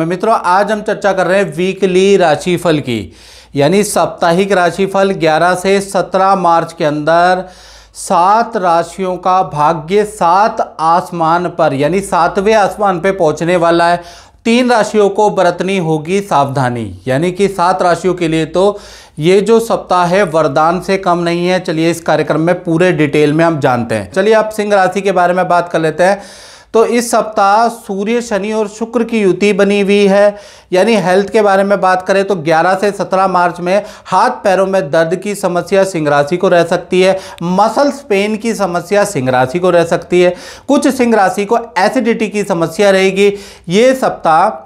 मित्रों आज हम चर्चा कर रहे हैं वीकली राशिफल की यानी साप्ताहिक राशिफल 11 से 17 मार्च के अंदर सात राशियों का भाग्य सात आसमान पर यानी सातवें आसमान पे पहुंचने वाला है तीन राशियों को बरतनी होगी सावधानी यानी कि सात राशियों के लिए तो ये जो सप्ताह है वरदान से कम नहीं है चलिए इस कार्यक्रम में पूरे डिटेल में हम जानते हैं चलिए आप सिंह राशि के बारे में बात कर लेते हैं तो इस सप्ताह सूर्य शनि और शुक्र की युति बनी हुई है यानी हेल्थ के बारे में बात करें तो 11 से 17 मार्च में हाथ पैरों में दर्द की समस्या सिंह राशि को रह सकती है मसल्स पेन की समस्या सिंह राशि को रह सकती है कुछ सिंह राशि को एसिडिटी की समस्या रहेगी ये सप्ताह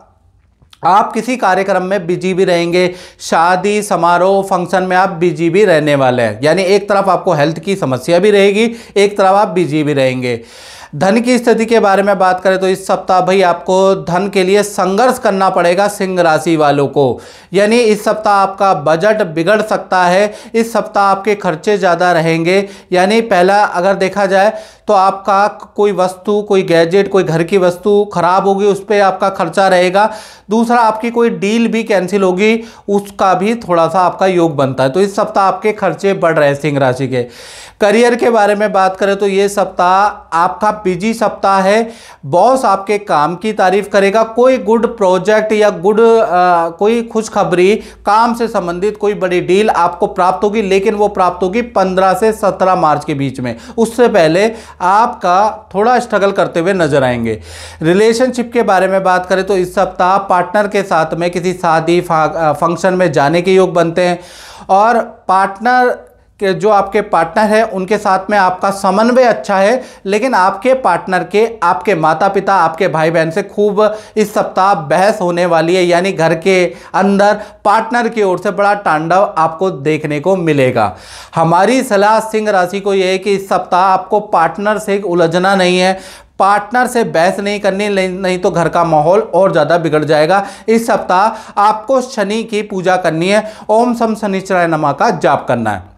आप किसी कार्यक्रम में बिजी भी रहेंगे शादी समारोह फंक्शन में आप बिजी भी रहने वाले हैं यानी एक तरफ आपको हेल्थ की समस्या भी रहेगी एक तरफ आप बिजी भी रहेंगे धन की स्थिति के बारे में बात करें तो इस सप्ताह भाई आपको धन के लिए संघर्ष करना पड़ेगा सिंह राशि वालों को यानी इस सप्ताह आपका बजट बिगड़ सकता है इस सप्ताह आपके खर्चे ज़्यादा रहेंगे यानी पहला अगर देखा जाए तो आपका कोई वस्तु कोई गैजेट कोई घर की वस्तु खराब होगी उस पर आपका खर्चा रहेगा दूसरा आपकी कोई डील भी कैंसिल होगी उसका भी थोड़ा सा आपका योग बनता है तो इस सप्ताह आपके खर्चे बढ़ रहे हैं सिंह राशि के करियर के बारे में बात करें तो ये सप्ताह आपका बिजी सप्ताह है बॉस आपके काम की तारीफ करेगा कोई गुड प्रोजेक्ट या गुड आ, कोई खुशखबरी काम से संबंधित कोई बड़ी डील आपको प्राप्त होगी लेकिन वो प्राप्त होगी पंद्रह से सत्रह मार्च के बीच में उससे पहले आपका थोड़ा स्ट्रगल करते हुए नजर आएंगे रिलेशनशिप के बारे में बात करें तो इस सप्ताह पार्टनर के साथ में किसी शादी फंक्शन में जाने के योग बनते हैं और पार्टनर कि जो आपके पार्टनर है उनके साथ में आपका समन्वय अच्छा है लेकिन आपके पार्टनर के आपके माता पिता आपके भाई बहन से खूब इस सप्ताह बहस होने वाली है यानी घर के अंदर पार्टनर की ओर से बड़ा तांडव आपको देखने को मिलेगा हमारी सलाह सिंह राशि को यह है कि इस सप्ताह आपको पार्टनर से उलझना नहीं है पार्टनर से बहस नहीं करनी नहीं तो घर का माहौल और ज़्यादा बिगड़ जाएगा इस सप्ताह आपको शनि की पूजा करनी है ओम सम शनिश्चराय नमा का जाप करना है